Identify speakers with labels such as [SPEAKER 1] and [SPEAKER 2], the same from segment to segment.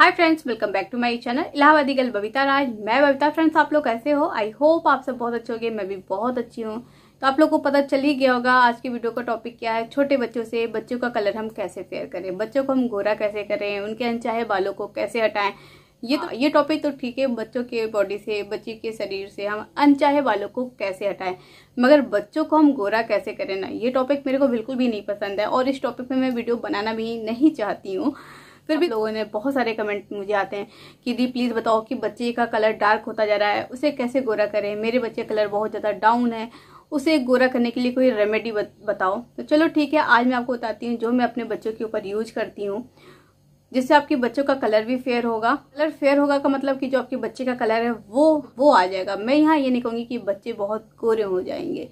[SPEAKER 1] hi friends welcome back to my channel Allahabadi girl Babita Raj मैं Babita friends आप लोग कैसे हो आई होप आप सब बहुत अच्छे होंगे मैं भी बहुत अच्छी हूँ तो आप लोग को पता चल ही गया होगा आज की वीडियो का टॉपिक क्या है छोटे बच्चों से बच्चों का कलर हम कैसे फेयर करें बच्चों को हम गोरा कैसे करें उनके अनचाहे बालों को कैसे हटाएं ये तो ये टॉपिक तो ठीक है बच्चों के बॉडी से बच्चे के शरीर से हम अनचाहे बालों को कैसे हटाएं मगर बच्चों को हम गोरा कैसे करें ना ये टॉपिक मेरे को बिल्कुल भी नहीं पसंद है और इस टॉपिक में मैं वीडियो बनाना भी नहीं चाहती हूँ फिर भी लोगों ने बहुत सारे कमेंट मुझे आते हैं कि दी प्लीज़ बताओ कि बच्चे का कलर डार्क होता जा रहा है उसे कैसे गोरा करें मेरे बच्चे का कलर बहुत ज़्यादा डाउन है उसे गोरा करने के लिए कोई रेमेडी बताओ तो चलो ठीक है आज मैं आपको बताती हूँ जो मैं अपने बच्चों के ऊपर यूज करती हूँ जिससे आपके बच्चों का कलर भी फेयर होगा कलर फेयर होगा का मतलब कि जो आपके बच्चे का कलर है वो वो आ जाएगा मैं यहाँ ये नहीं कहूँगी कि बच्चे बहुत गोरे हो जाएंगे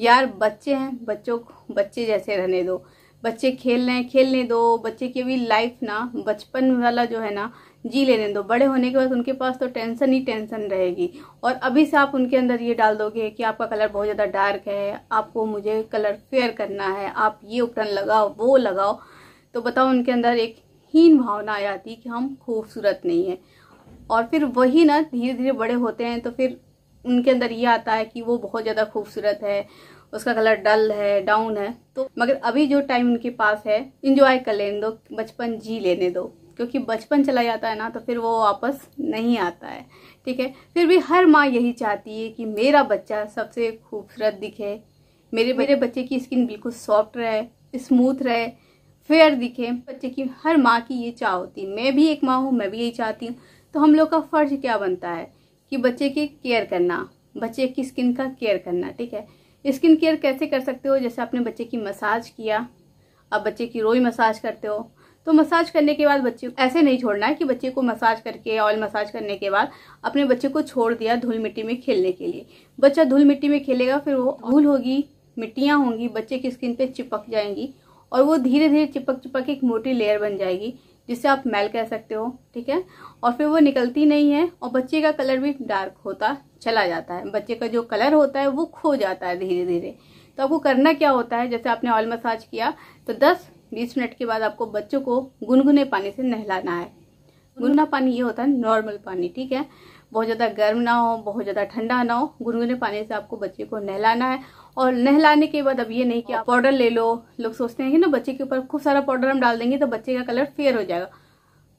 [SPEAKER 1] यार बच्चे हैं बच्चों बच्चे जैसे रहने दो बच्चे खेल रहे हैं खेलने दो बच्चे की भी लाइफ ना बचपन वाला जो है ना जी लेने दो बड़े होने के बाद उनके पास तो टेंशन ही टेंशन रहेगी और अभी से आप उनके अंदर ये डाल दोगे कि आपका कलर बहुत ज़्यादा डार्क है आपको मुझे कलर फेयर करना है आप ये उपकरण लगाओ वो लगाओ तो बताओ उनके अंदर एक हीन भावना आ जाती कि हम खूबसूरत नहीं है और फिर वही ना धीरे धीरे बड़े होते हैं तो फिर उनके अंदर ये आता है कि वो बहुत ज़्यादा खूबसूरत है उसका कलर डल है डाउन है तो मगर अभी जो टाइम उनके पास है इंजॉय कर लेने दो बचपन जी लेने दो क्योंकि बचपन चला जाता है ना तो फिर वो वापस नहीं आता है ठीक है फिर भी हर माँ यही चाहती है कि मेरा बच्चा सबसे खूबसूरत दिखे मेरे मेरे बच्चे की स्किन बिल्कुल सॉफ्ट रहे स्मूथ रहे फेयर दिखे बच्चे की हर माँ की ये चाह होती मैं भी एक माँ हूँ मैं भी यही चाहती हूँ तो हम लोग का फर्ज क्या बनता है कि बच्चे की केयर करना बच्चे की स्किन का केयर करना ठीक है स्किन केयर कैसे कर सकते हो जैसे आपने बच्चे की मसाज किया आप बच्चे की रोई मसाज करते हो तो मसाज करने के बाद बच्चे ऐसे नहीं छोड़ना है कि बच्चे को मसाज करके ऑयल मसाज करने के बाद अपने बच्चे को छोड़ दिया धूल मिट्टी में खेलने के लिए बच्चा धूल मिट्टी में खेलेगा फिर वो धूल होगी मिट्टियाँ होंगी बच्चे की स्किन पे चिपक जाएंगी और वो धीरे धीरे चिपक चिपक एक मोटी लेयर बन जाएगी जिसे आप मेल कह सकते हो ठीक है और फिर वो निकलती नहीं है और बच्चे का कलर भी डार्क होता चला जाता है बच्चे का जो कलर होता है वो खो जाता है धीरे धीरे तो आपको करना क्या होता है जैसे आपने ऑयल मसाज किया तो 10-20 मिनट के बाद आपको बच्चों को गुनगुने पानी से नहलाना है गुनगुना पानी ये होता है नॉर्मल पानी ठीक है बहुत ज़्यादा गर्म ना हो बहुत ज़्यादा ठंडा ना हो गुनगुने पानी से आपको बच्चे को नहलाना है और नहलाने के बाद अब ये नहीं कि आप पाउडर ले लो लोग सोचते हैं कि ना बच्चे के ऊपर खूब सारा पाउडर हम डाल देंगे तो बच्चे का कलर फेयर हो जाएगा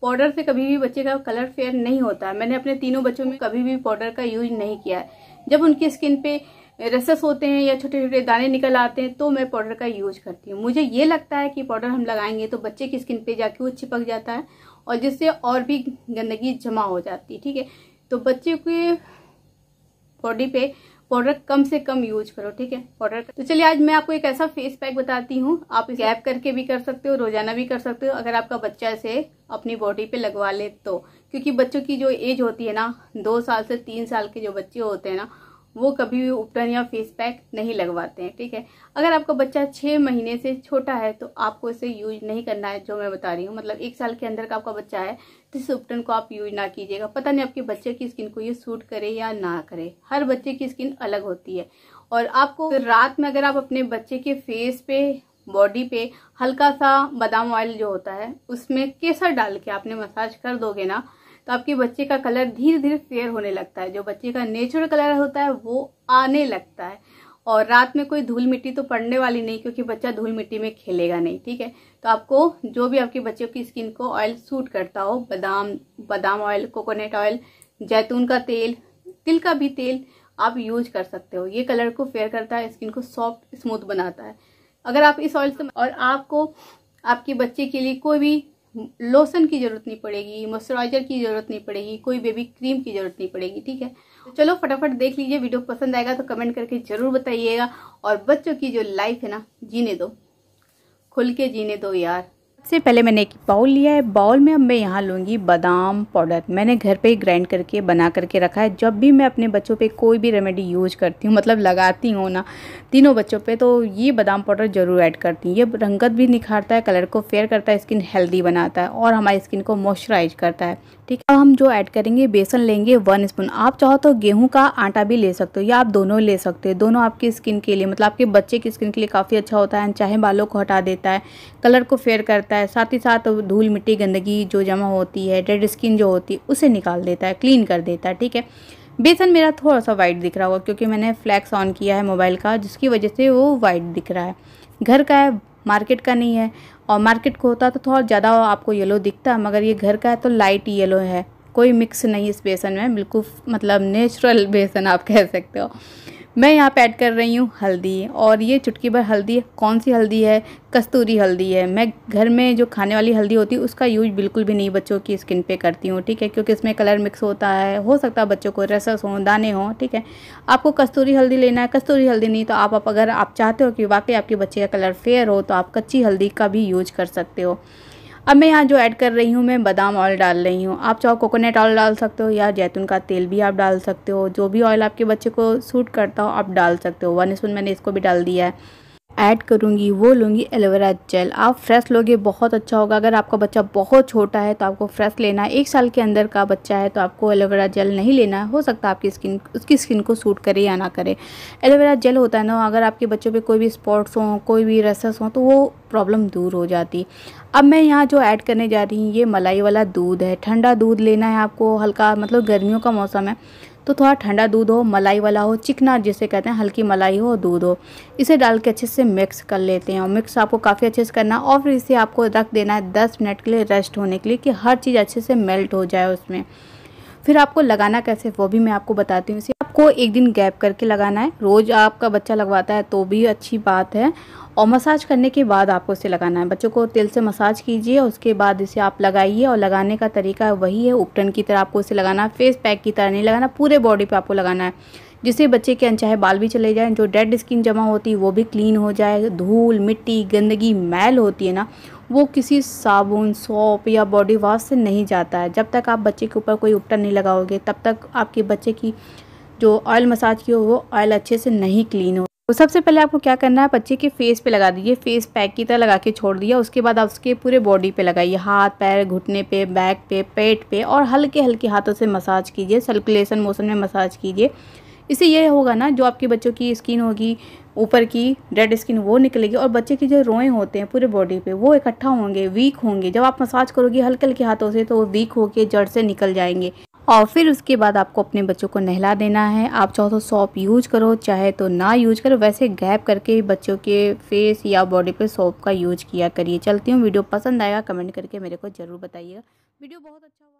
[SPEAKER 1] पाउडर से कभी भी बच्चे का कलर फेयर नहीं होता मैंने अपने तीनों बच्चों में कभी भी पाउडर का यूज नहीं किया है जब उनकी स्किन पे रसस होते हैं या छोटे छोटे दाने निकल आते हैं तो मैं पाउडर का यूज करती हूँ मुझे ये लगता है कि पाउडर हम लगाएंगे तो बच्चे की स्किन पे जाके वो चिपक जाता है और जिससे और भी गंदगी जमा हो जाती है ठीक है तो बच्चे के बॉडी पे पाउडर कम से कम यूज करो ठीक है पाउडर तो चलिए आज मैं आपको एक ऐसा फेस पैक बताती हूँ आप इसे ऐप करके भी कर सकते हो रोजाना भी कर सकते हो अगर आपका बच्चा इसे अपनी बॉडी पे लगवा ले तो क्योंकि बच्चों की जो एज होती है ना दो साल से तीन साल के जो बच्चे होते हैं ना वो कभी भी उपटन या फेस पैक नहीं लगवाते हैं ठीक है अगर आपका बच्चा छः महीने से छोटा है तो आपको इसे यूज नहीं करना है जो मैं बता रही हूँ मतलब एक साल के अंदर का आपका बच्चा है तो इस उपटन को आप यूज ना कीजिएगा पता नहीं आपके बच्चे की स्किन को ये सूट करे या ना करे हर बच्चे की स्किन अलग होती है और आपको तो रात में अगर आप अपने बच्चे के फेस पे बॉडी पे हल्का सा बादाम ऑयल जो होता है उसमें केसर डाल के आपने मसाज कर दोगे ना तो आपके बच्चे का कलर धीरे धीरे फेयर होने लगता है जो बच्चे का नेचुरल कलर होता है वो आने लगता है और रात में कोई धूल मिट्टी तो पड़ने वाली नहीं क्योंकि बच्चा धूल मिट्टी में खेलेगा नहीं ठीक है तो आपको जो भी आपके बच्चों की स्किन को ऑयल सूट करता हो बादाम बादाम ऑयल कोकोनट ऑयल जैतून का तेल तिल का भी तेल आप यूज कर सकते हो ये कलर को फेयर करता है स्किन को सॉफ्ट स्मूथ बनाता है अगर आप इस ऑयल से और आपको आपके बच्चे के लिए कोई भी लोशन की ज़रूरत नहीं पड़ेगी मॉइस्चराइजर की ज़रूरत नहीं पड़ेगी कोई बेबी क्रीम की ज़रूरत नहीं पड़ेगी ठीक है तो चलो फटाफट देख लीजिए वीडियो पसंद आएगा तो कमेंट करके ज़रूर बताइएगा और बच्चों की जो लाइफ है ना जीने दो खुल के जीने दो यार सबसे पहले मैंने एक बाउल लिया है बाउल में अब मैं यहाँ लूँगी बादाम पाउडर मैंने घर पे ही ग्राइंड करके बना करके रखा है जब भी मैं अपने बच्चों पे कोई भी रेमेडी यूज करती हूँ मतलब लगाती हूँ ना तीनों बच्चों पे तो ये बादाम पाउडर ज़रूर ऐड करती हूँ ये रंगत भी निखारता है कलर को फेयर करता है स्किन हेल्दी बनाता है और हमारी स्किन को मॉइस्चराइज करता है ठीक है अब हम जो ऐड करेंगे बेसन लेंगे वन स्पून आप चाहो तो गेहूं का आटा भी ले सकते हो या आप दोनों ले सकते हो दोनों आपकी स्किन के लिए मतलब आपके बच्चे की स्किन के लिए काफ़ी अच्छा होता है चाहे बालों को हटा देता है कलर को फेयर करता है साथ ही साथ धूल मिट्टी गंदगी जो जमा होती है डेड स्किन जो होती है उसे निकाल देता है क्लीन कर देता है ठीक है बेसन मेरा थोड़ा सा वाइट दिख रहा होगा क्योंकि मैंने फ्लैक्स ऑन किया है मोबाइल का जिसकी वजह से वो वाइट दिख रहा है घर का है मार्केट का नहीं है और मार्केट का होता तो थोड़ा ज़्यादा आपको येलो दिखता है मगर ये घर का है तो लाइट येलो है कोई मिक्स नहीं इस बेसन में बिल्कुल मतलब नेचुरल बेसन आप कह सकते हो मैं यहाँ पे ऐड कर रही हूँ हल्दी और ये चुटकी भर हल्दी कौन सी हल्दी है कस्तूरी हल्दी है मैं घर में जो खाने वाली हल्दी होती है उसका यूज बिल्कुल भी नहीं बच्चों की स्किन पे करती हूँ ठीक है क्योंकि इसमें कलर मिक्स होता है हो सकता है बच्चों को रसस हो दाने हों ठीक है आपको कस्तूरी हल्दी लेना है कस्तूरी हल्दी नहीं तो आप, आप अगर आप चाहते हो कि वाकई आपके बच्चे का कलर फेयर हो तो आप कच्ची हल्दी का भी यूज कर सकते हो अब मैं यहाँ जो ऐड कर रही हूँ मैं बादाम ऑयल डाल रही हूँ आप चाहो कोकोनट ऑयल डाल सकते हो या जैतून का तेल भी आप डाल सकते हो जो भी ऑयल आपके बच्चे को सूट करता हो आप डाल सकते हो वन स्पून मैंने इसको भी डाल दिया है ऐड करूँगी वो लूँगी एलोवेरा जेल आप फ्रेश लोगे बहुत अच्छा होगा अगर आपका बच्चा बहुत छोटा है तो आपको फ्रेश लेना है एक साल के अंदर का बच्चा है तो आपको एलोवेरा जेल नहीं लेना है हो सकता है आपकी स्किन उसकी स्किन को सूट करे या ना करे एलोवेरा जेल होता है ना अगर आपके बच्चों पर कोई भी स्पॉट्स हों कोई भी रेसेस हों तो वो प्रॉब्लम दूर हो जाती अब मैं यहाँ जो ऐड करने जा रही हूँ ये मलाई वाला दूध है ठंडा दूध लेना है आपको हल्का मतलब गर्मियों का मौसम है तो थोड़ा ठंडा दूध हो मलाई वाला हो चिकना जिसे कहते हैं हल्की मलाई हो दूध हो इसे डाल के अच्छे से मिक्स कर लेते हैं और मिक्स आपको काफ़ी अच्छे से करना और फिर इसे आपको रख देना है दस मिनट के लिए रेस्ट होने के लिए कि हर चीज़ अच्छे से मेल्ट हो जाए उसमें फिर आपको लगाना कैसे वो भी मैं आपको बताती हूँ इसे आपको एक दिन गैप करके लगाना है रोज़ आपका बच्चा लगवाता है तो भी अच्छी बात है और मसाज करने के बाद आपको इसे लगाना है बच्चों को तेल से मसाज कीजिए उसके बाद इसे आप लगाइए और लगाने का तरीका वही है उपटन की तरह आपको इसे लगाना है फेस पैक की तरह नहीं लगाना पूरे बॉडी पर आपको लगाना है जिससे बच्चे के अनचाहे बाल भी चले जाएँ जो डेड स्किन जमा होती है वो भी क्लीन हो जाए धूल मिट्टी गंदगी मैल होती है ना वो किसी साबुन सोप या बॉडी वॉश से नहीं जाता है जब तक आप बच्चे के ऊपर कोई उपटन नहीं लगाओगे तब तक आपके बच्चे की जो ऑयल मसाज की हो वो ऑयल अच्छे से नहीं क्लीन हो तो सबसे पहले आपको क्या करना है बच्चे के फेस पे लगा दीजिए फेस पैक की तरह लगा के छोड़ दिया उसके बाद आप उसके पूरे बॉडी पे लगाइए हाथ पैर घुटने पे बैक पे पेट पे और हल्के हल्के हाथों से मसाज कीजिए सर्कुलेशन मोशन में मसाज कीजिए इससे यह होगा ना जो आपके बच्चों की स्किन होगी ऊपर की डेड स्किन वो निकलेगी और बच्चे की जो रोए होते हैं पूरे बॉडी पे वो इकट्ठा होंगे वीक होंगे जब आप मसाज करोगे हल्के हल्के हाथों से तो वो वीक होके जड़ से निकल जाएंगे और फिर उसके बाद आपको अपने बच्चों को नहला देना है आप चाहो तो सॉप यूज करो चाहे तो ना यूज करो वैसे गैप करके बच्चों के फेस या बॉडी पे सॉप का यूज किया करिए चलती हूँ वीडियो पसंद आएगा कमेंट करके मेरे को ज़रूर बताइएगा वीडियो बहुत अच्छा